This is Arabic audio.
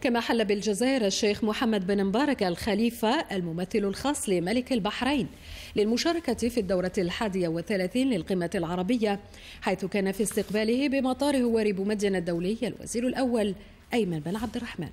كما حل بالجزائر الشيخ محمد بن مبارك الخليفة الممثل الخاص لملك البحرين للمشاركة في الدورة الحادية والثلاثين للقمة العربية حيث كان في استقباله بمطار هواري بومدين الدولي الوزير الأول أيمن بن عبد الرحمن